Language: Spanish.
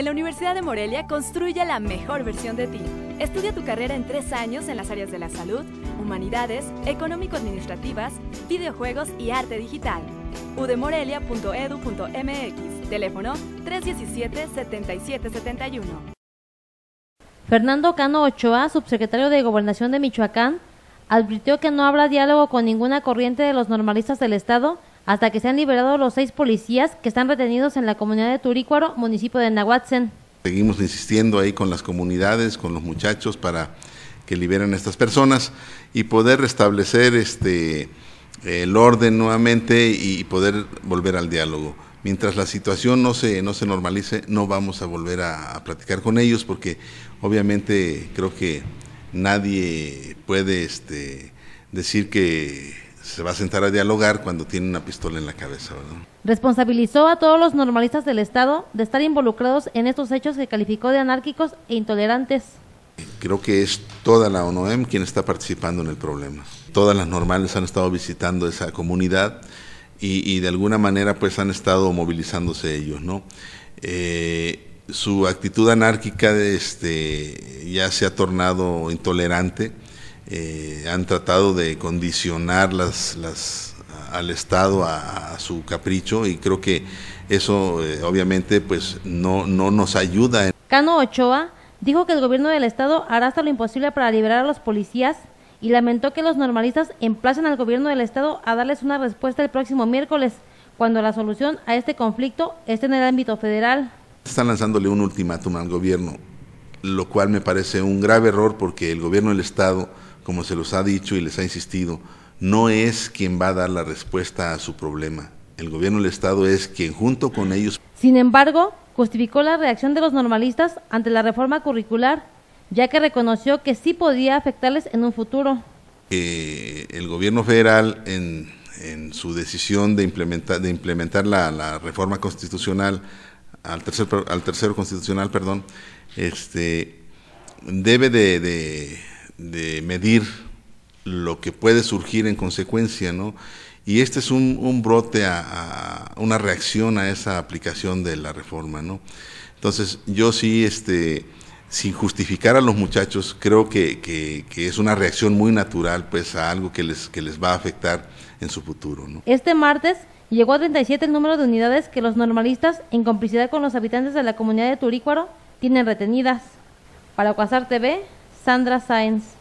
En la Universidad de Morelia construye la mejor versión de ti. Estudia tu carrera en tres años en las áreas de la salud, humanidades, económico-administrativas, videojuegos y arte digital. udemorelia.edu.mx Teléfono 317-7771. Fernando Cano Ochoa, subsecretario de Gobernación de Michoacán, advirtió que no habrá diálogo con ninguna corriente de los normalistas del Estado hasta que han liberado los seis policías que están retenidos en la comunidad de Turícuaro, municipio de Nahuatzen. Seguimos insistiendo ahí con las comunidades, con los muchachos para que liberen a estas personas y poder restablecer este el orden nuevamente y poder volver al diálogo. Mientras la situación no se, no se normalice, no vamos a volver a, a platicar con ellos porque obviamente creo que nadie puede este, decir que se va a sentar a dialogar cuando tiene una pistola en la cabeza. ¿verdad? Responsabilizó a todos los normalistas del Estado de estar involucrados en estos hechos que calificó de anárquicos e intolerantes. Creo que es toda la ONEM quien está participando en el problema. Todas las normales han estado visitando esa comunidad y, de alguna manera pues han estado movilizándose ellos. ¿no? Eh, su actitud anárquica este, ya se ha tornado intolerante eh, han tratado de condicionar las, al Estado a, su capricho y creo que eso eh, obviamente pues no, no nos ayuda. Cano Ochoa dijo que el gobierno del Estado hará hasta lo imposible para liberar a los policías y lamentó que los normalistas emplacen al gobierno del Estado a darles una respuesta el próximo miércoles, cuando la solución a este conflicto esté en el ámbito federal. Están lanzándole un ultimátum al gobierno, lo cual me parece un grave error porque el gobierno del Estado como se los ha dicho y les ha insistido, no es quien va a dar la respuesta a su problema. El gobierno del Estado es quien junto con ellos. Sin embargo, justificó la reacción de los normalistas ante la reforma curricular, ya que reconoció que sí podía afectarles en un futuro. Eh, el gobierno federal, en, su decisión de implementar, de implementar la, reforma constitucional, al tercer, al tercero constitucional, perdón, este, debe de de medir lo que puede surgir en consecuencia, ¿no? Y este es un, brote a, una reacción a esa aplicación de la reforma, ¿no? Entonces, yo sí, este, sin justificar a los muchachos, creo que, es una reacción muy natural pues a algo que les, les va a afectar en su futuro. ¿no? Este martes llegó a 37 el número de unidades que los normalistas, en complicidad con los habitantes de la comunidad de Turícuaro, tienen retenidas. Para Cuasar TV, Sandra Sáenz.